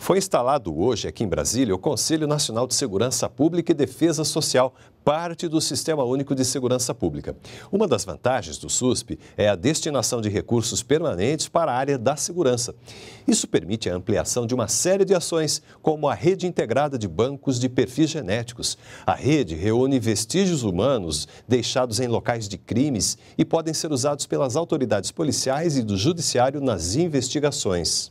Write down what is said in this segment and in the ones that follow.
Foi instalado hoje aqui em Brasília o Conselho Nacional de Segurança Pública e Defesa Social, parte do Sistema Único de Segurança Pública. Uma das vantagens do SUSP é a destinação de recursos permanentes para a área da segurança. Isso permite a ampliação de uma série de ações, como a rede integrada de bancos de perfis genéticos. A rede reúne vestígios humanos deixados em locais de crimes e podem ser usados pelas autoridades policiais e do judiciário nas investigações.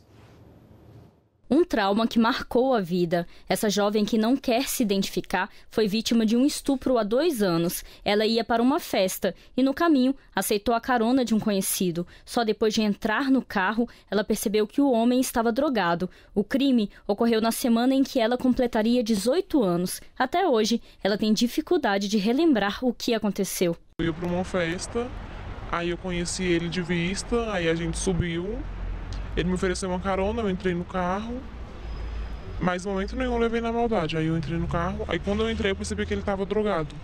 Um trauma que marcou a vida. Essa jovem que não quer se identificar foi vítima de um estupro há dois anos. Ela ia para uma festa e, no caminho, aceitou a carona de um conhecido. Só depois de entrar no carro, ela percebeu que o homem estava drogado. O crime ocorreu na semana em que ela completaria 18 anos. Até hoje, ela tem dificuldade de relembrar o que aconteceu. Eu ia para uma festa, aí eu conheci ele de vista, aí a gente subiu ele me ofereceu uma carona, eu entrei no carro. Mas no momento nenhum eu levei na maldade. Aí eu entrei no carro, aí quando eu entrei eu percebi que ele estava drogado.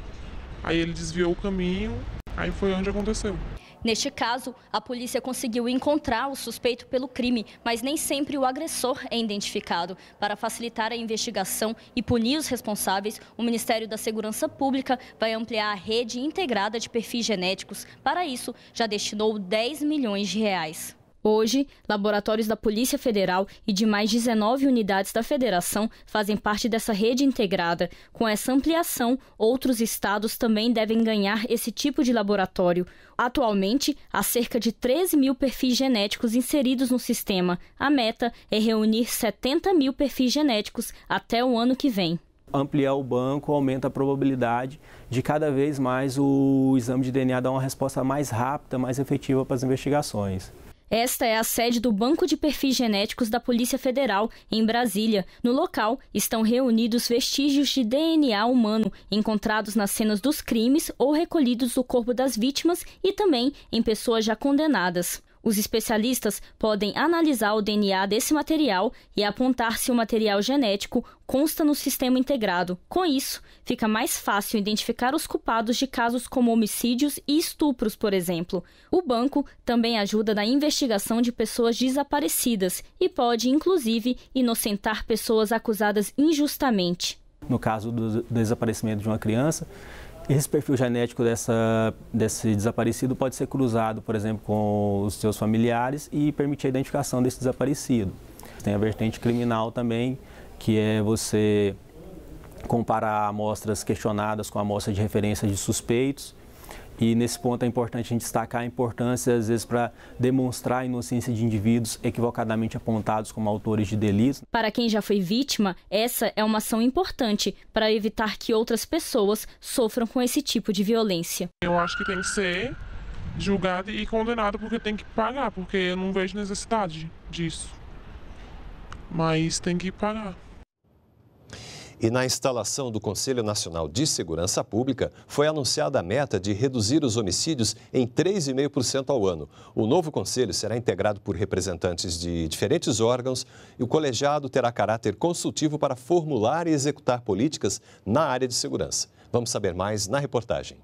Aí ele desviou o caminho, aí foi onde aconteceu. Neste caso, a polícia conseguiu encontrar o suspeito pelo crime, mas nem sempre o agressor é identificado. Para facilitar a investigação e punir os responsáveis, o Ministério da Segurança Pública vai ampliar a rede integrada de perfis genéticos. Para isso, já destinou 10 milhões de reais. Hoje, laboratórios da Polícia Federal e de mais 19 unidades da Federação fazem parte dessa rede integrada. Com essa ampliação, outros estados também devem ganhar esse tipo de laboratório. Atualmente, há cerca de 13 mil perfis genéticos inseridos no sistema. A meta é reunir 70 mil perfis genéticos até o ano que vem ampliar o banco aumenta a probabilidade de cada vez mais o exame de DNA dar uma resposta mais rápida, mais efetiva para as investigações. Esta é a sede do Banco de Perfis Genéticos da Polícia Federal, em Brasília. No local estão reunidos vestígios de DNA humano encontrados nas cenas dos crimes ou recolhidos do corpo das vítimas e também em pessoas já condenadas. Os especialistas podem analisar o DNA desse material e apontar se o material genético consta no sistema integrado. Com isso, fica mais fácil identificar os culpados de casos como homicídios e estupros, por exemplo. O banco também ajuda na investigação de pessoas desaparecidas e pode, inclusive, inocentar pessoas acusadas injustamente. No caso do desaparecimento de uma criança, esse perfil genético dessa, desse desaparecido pode ser cruzado, por exemplo, com os seus familiares e permitir a identificação desse desaparecido. Tem a vertente criminal também, que é você comparar amostras questionadas com amostras de referência de suspeitos e nesse ponto é importante a gente destacar a importância, às vezes, para demonstrar a inocência de indivíduos equivocadamente apontados como autores de delitos. Para quem já foi vítima, essa é uma ação importante para evitar que outras pessoas sofram com esse tipo de violência. Eu acho que tem que ser julgado e condenado porque tem que pagar, porque eu não vejo necessidade disso. Mas tem que pagar. E na instalação do Conselho Nacional de Segurança Pública, foi anunciada a meta de reduzir os homicídios em 3,5% ao ano. O novo conselho será integrado por representantes de diferentes órgãos e o colegiado terá caráter consultivo para formular e executar políticas na área de segurança. Vamos saber mais na reportagem.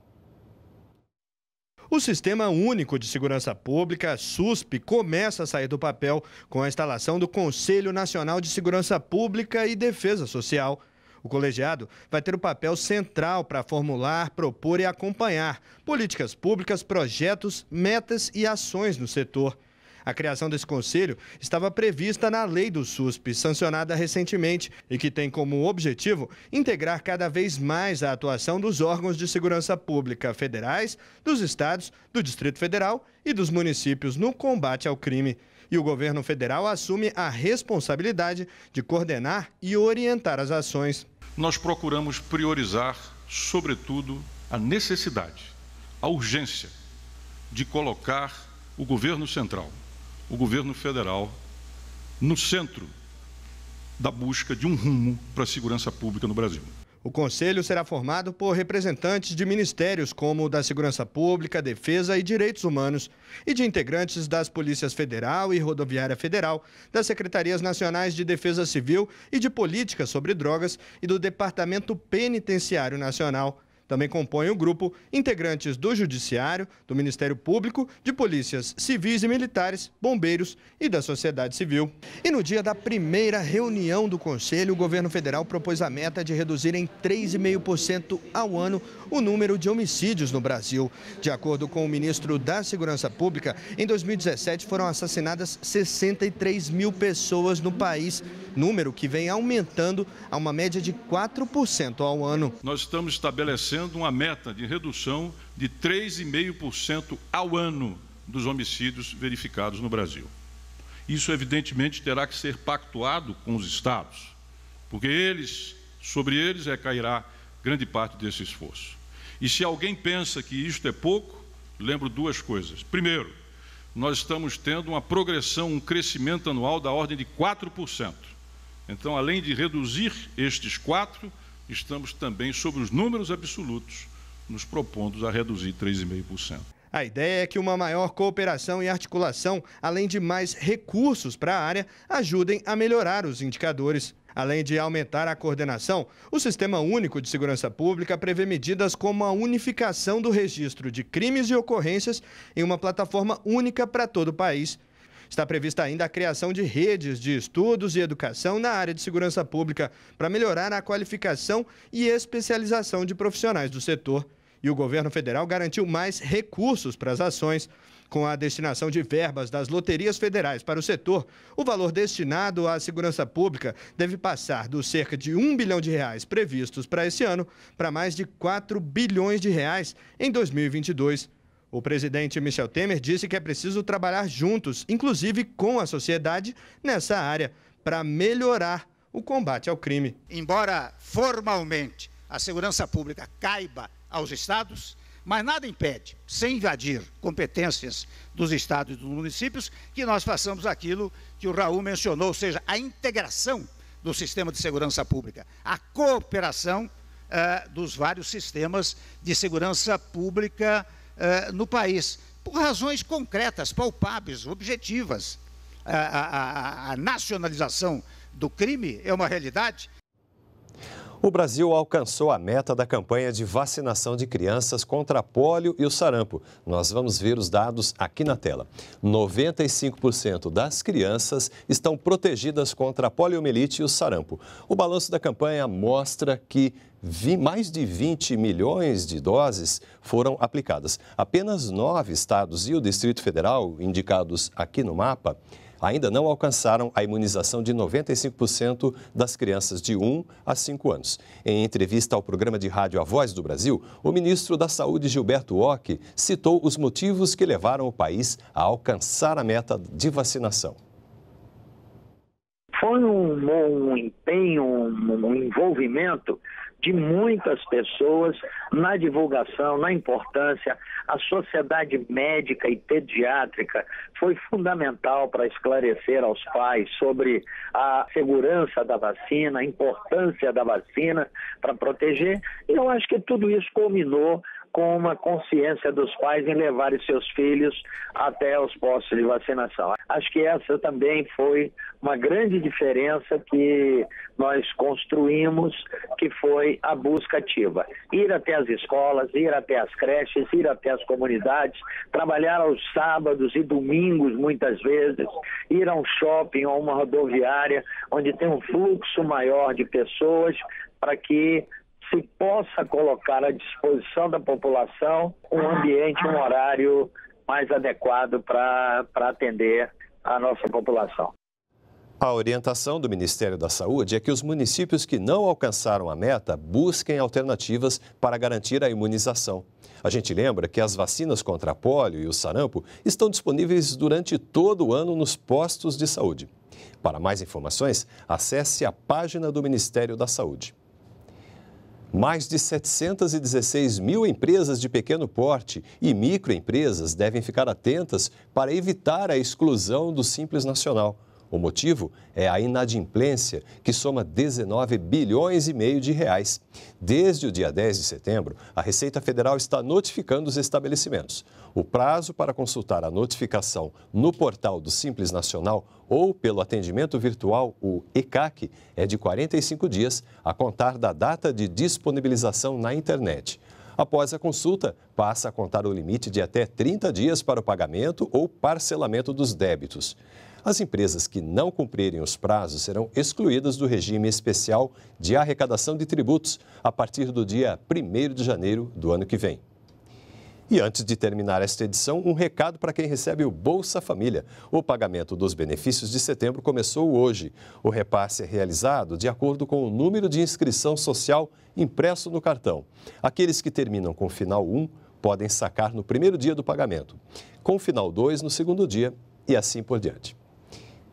O Sistema Único de Segurança Pública, SUSP, começa a sair do papel com a instalação do Conselho Nacional de Segurança Pública e Defesa Social, o colegiado vai ter o um papel central para formular, propor e acompanhar políticas públicas, projetos, metas e ações no setor. A criação desse conselho estava prevista na lei do SUSP, sancionada recentemente, e que tem como objetivo integrar cada vez mais a atuação dos órgãos de segurança pública federais, dos estados, do Distrito Federal e dos municípios no combate ao crime. E o governo federal assume a responsabilidade de coordenar e orientar as ações nós procuramos priorizar, sobretudo, a necessidade, a urgência de colocar o governo central, o governo federal, no centro da busca de um rumo para a segurança pública no Brasil. O conselho será formado por representantes de ministérios como o da Segurança Pública, Defesa e Direitos Humanos e de integrantes das Polícias Federal e Rodoviária Federal, das Secretarias Nacionais de Defesa Civil e de Política sobre Drogas e do Departamento Penitenciário Nacional. Também compõem o grupo integrantes do Judiciário, do Ministério Público, de polícias civis e militares, bombeiros e da sociedade civil. E no dia da primeira reunião do Conselho, o governo federal propôs a meta de reduzir em 3,5% ao ano o número de homicídios no Brasil. De acordo com o ministro da Segurança Pública, em 2017 foram assassinadas 63 mil pessoas no país, número que vem aumentando a uma média de 4% ao ano. Nós estamos estabelecendo estabelecendo uma meta de redução de 3,5% ao ano dos homicídios verificados no Brasil. Isso, evidentemente, terá que ser pactuado com os estados, porque eles, sobre eles recairá é grande parte desse esforço. E se alguém pensa que isto é pouco, lembro duas coisas. Primeiro, nós estamos tendo uma progressão, um crescimento anual da ordem de 4%. Então, além de reduzir estes 4%, estamos também, sobre os números absolutos, nos propondo a reduzir 3,5%. A ideia é que uma maior cooperação e articulação, além de mais recursos para a área, ajudem a melhorar os indicadores. Além de aumentar a coordenação, o Sistema Único de Segurança Pública prevê medidas como a unificação do registro de crimes e ocorrências em uma plataforma única para todo o país Está prevista ainda a criação de redes de estudos e educação na área de segurança pública para melhorar a qualificação e especialização de profissionais do setor. E o governo federal garantiu mais recursos para as ações. Com a destinação de verbas das loterias federais para o setor, o valor destinado à segurança pública deve passar dos cerca de 1 bilhão de reais previstos para esse ano para mais de 4 bilhões de reais em 2022. O presidente Michel Temer disse que é preciso trabalhar juntos, inclusive com a sociedade, nessa área, para melhorar o combate ao crime. Embora formalmente a segurança pública caiba aos estados, mas nada impede, sem invadir competências dos estados e dos municípios, que nós façamos aquilo que o Raul mencionou, ou seja, a integração do sistema de segurança pública, a cooperação uh, dos vários sistemas de segurança pública eh, no país, por razões concretas, palpáveis, objetivas. a, a, a nacionalização do crime é uma realidade. O Brasil alcançou a meta da campanha de vacinação de crianças contra a polio e o sarampo. Nós vamos ver os dados aqui na tela. 95% das crianças estão protegidas contra a poliomielite e o sarampo. O balanço da campanha mostra que mais de 20 milhões de doses foram aplicadas. Apenas nove estados e o Distrito Federal, indicados aqui no mapa, ainda não alcançaram a imunização de 95% das crianças de 1 a 5 anos. Em entrevista ao programa de rádio A Voz do Brasil, o ministro da Saúde, Gilberto Ock, citou os motivos que levaram o país a alcançar a meta de vacinação foi um, um empenho, um, um envolvimento de muitas pessoas na divulgação, na importância. A sociedade médica e pediátrica foi fundamental para esclarecer aos pais sobre a segurança da vacina, a importância da vacina para proteger. E eu acho que tudo isso culminou com uma consciência dos pais em levarem seus filhos até os postos de vacinação. Acho que essa também foi uma grande diferença que nós construímos, que foi a busca ativa. Ir até as escolas, ir até as creches, ir até as comunidades, trabalhar aos sábados e domingos muitas vezes, ir a um shopping ou uma rodoviária, onde tem um fluxo maior de pessoas para que se possa colocar à disposição da população um ambiente, um horário mais adequado para atender a nossa população. A orientação do Ministério da Saúde é que os municípios que não alcançaram a meta busquem alternativas para garantir a imunização. A gente lembra que as vacinas contra a polio e o sarampo estão disponíveis durante todo o ano nos postos de saúde. Para mais informações, acesse a página do Ministério da Saúde. Mais de 716 mil empresas de pequeno porte e microempresas devem ficar atentas para evitar a exclusão do Simples Nacional. O motivo é a inadimplência, que soma 19 bilhões e meio de reais. Desde o dia 10 de setembro, a Receita Federal está notificando os estabelecimentos. O prazo para consultar a notificação no portal do Simples Nacional ou pelo atendimento virtual, o ECAC, é de 45 dias a contar da data de disponibilização na internet. Após a consulta, passa a contar o limite de até 30 dias para o pagamento ou parcelamento dos débitos. As empresas que não cumprirem os prazos serão excluídas do regime especial de arrecadação de tributos a partir do dia 1 de janeiro do ano que vem. E antes de terminar esta edição, um recado para quem recebe o Bolsa Família. O pagamento dos benefícios de setembro começou hoje. O repasse é realizado de acordo com o número de inscrição social impresso no cartão. Aqueles que terminam com final 1 podem sacar no primeiro dia do pagamento, com final 2 no segundo dia e assim por diante.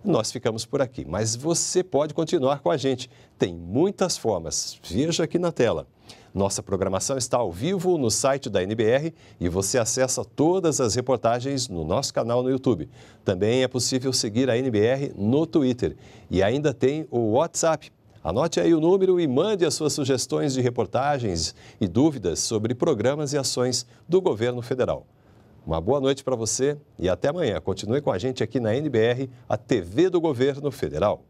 Nós ficamos por aqui, mas você pode continuar com a gente. Tem muitas formas. Veja aqui na tela. Nossa programação está ao vivo no site da NBR e você acessa todas as reportagens no nosso canal no YouTube. Também é possível seguir a NBR no Twitter e ainda tem o WhatsApp. Anote aí o número e mande as suas sugestões de reportagens e dúvidas sobre programas e ações do governo federal. Uma boa noite para você e até amanhã. Continue com a gente aqui na NBR, a TV do Governo Federal.